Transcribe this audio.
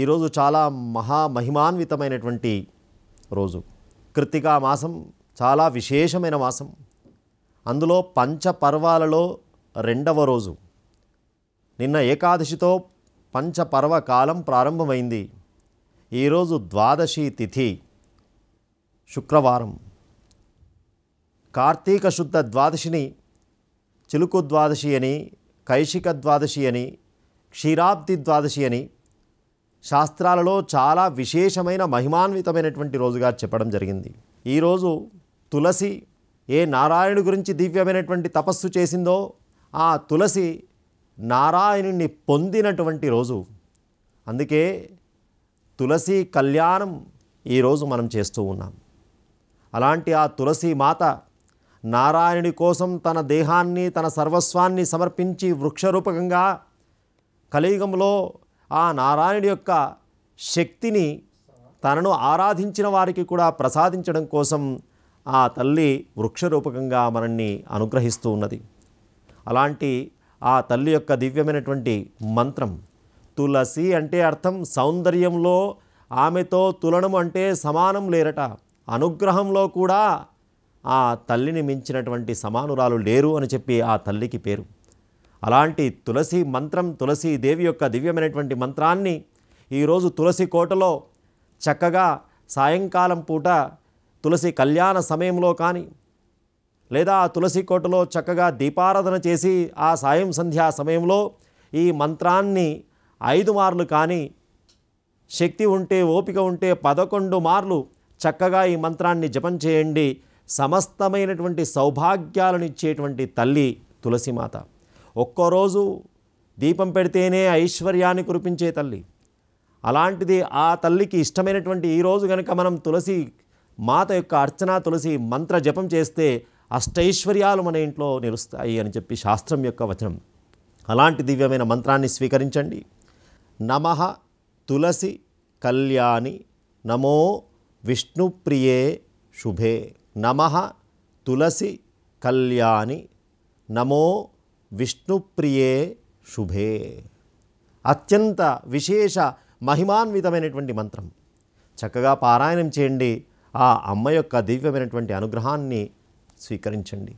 ఈరోజు చాలా మహామహిమాన్వితమైనటువంటి రోజు కృత్తికా మాసం చాలా విశేషమైన మాసం అందులో పంచపర్వాలలో రెండవ రోజు నిన్న ఏకాదశితో పంచపర్వకాలం ప్రారంభమైంది ఈరోజు ద్వాదశి తిథి శుక్రవారం కార్తీక శుద్ధ ద్వాదశిని చిలుకు ద్వాదశి అని కైశిక ద్వాదశి అని క్షీరాబ్ది ద్వాదశి అని శాస్త్రాలలో చాలా విశేషమైన మహిమాన్వితమైనటువంటి రోజుగా చెప్పడం జరిగింది ఈరోజు తులసి ఏ నారాయణుడి గురించి దివ్యమైనటువంటి తపస్సు చేసిందో ఆ తులసి నారాయణుణ్ణి పొందినటువంటి రోజు అందుకే తులసి కళ్యాణం ఈరోజు మనం చేస్తూ ఉన్నాం అలాంటి ఆ తులసి మాత నారాయణుడి కోసం తన దేహాన్ని తన సర్వస్వాన్ని సమర్పించి వృక్షరూపకంగా కలియుగంలో ఆ నారాయణుడి యొక్క శక్తిని తనను ఆరాధించిన వారికి కూడా ప్రసాదించడం కోసం ఆ తల్లి వృక్షరూపకంగా మనల్ని అనుగ్రహిస్తూ ఉన్నది అలాంటి ఆ తల్లి యొక్క దివ్యమైనటువంటి మంత్రం తులసి అంటే అర్థం సౌందర్యంలో ఆమెతో తులనం అంటే సమానం లేరట అనుగ్రహంలో కూడా ఆ తల్లిని మించినటువంటి సమానురాలు లేరు అని చెప్పి ఆ తల్లికి పేరు అలాంటి తులసి మంత్రం తులసీదేవి యొక్క దివ్యమైనటువంటి మంత్రాన్ని ఈరోజు తులసి కోటలో చక్కగా సాయంకాలం పూట తులసి కళ్యాణ సమయంలో కానీ లేదా ఆ తులసి కోటలో చక్కగా దీపారాధన చేసి ఆ సాయం సంధ్యా సమయంలో ఈ మంత్రాన్ని ఐదు మార్లు కానీ శక్తి ఉంటే ఓపిక ఉంటే పదకొండు మార్లు చక్కగా ఈ మంత్రాన్ని జపం చేయండి సమస్తమైనటువంటి సౌభాగ్యాలను ఇచ్చేటువంటి తల్లి తులసిమాత ఒక్కోరోజు దీపం పెడితేనే ఐశ్వర్యాన్ని కురిపించే తల్లి అలాంటిది ఆ తల్లికి ఇష్టమైనటువంటి ఈరోజు కనుక మనం తులసి మాత యొక్క అర్చన తులసి మంత్ర జపం చేస్తే అష్టైశ్వర్యాలు మన ఇంట్లో నిలుస్తాయి అని చెప్పి శాస్త్రం యొక్క వచనం అలాంటి దివ్యమైన మంత్రాన్ని స్వీకరించండి నమ తులసి కళ్యాణి నమో విష్ణుప్రియే శుభే నమ తులసి కళ్యాణి నమో విష్ణుప్రియే శుభే అత్యంత విశేష మహిమాన్వితమైనటువంటి మంత్రం చక్కగా పారాయణం చేయండి ఆ అమ్మ యొక్క దివ్యమైనటువంటి అనుగ్రహాన్ని స్వీకరించండి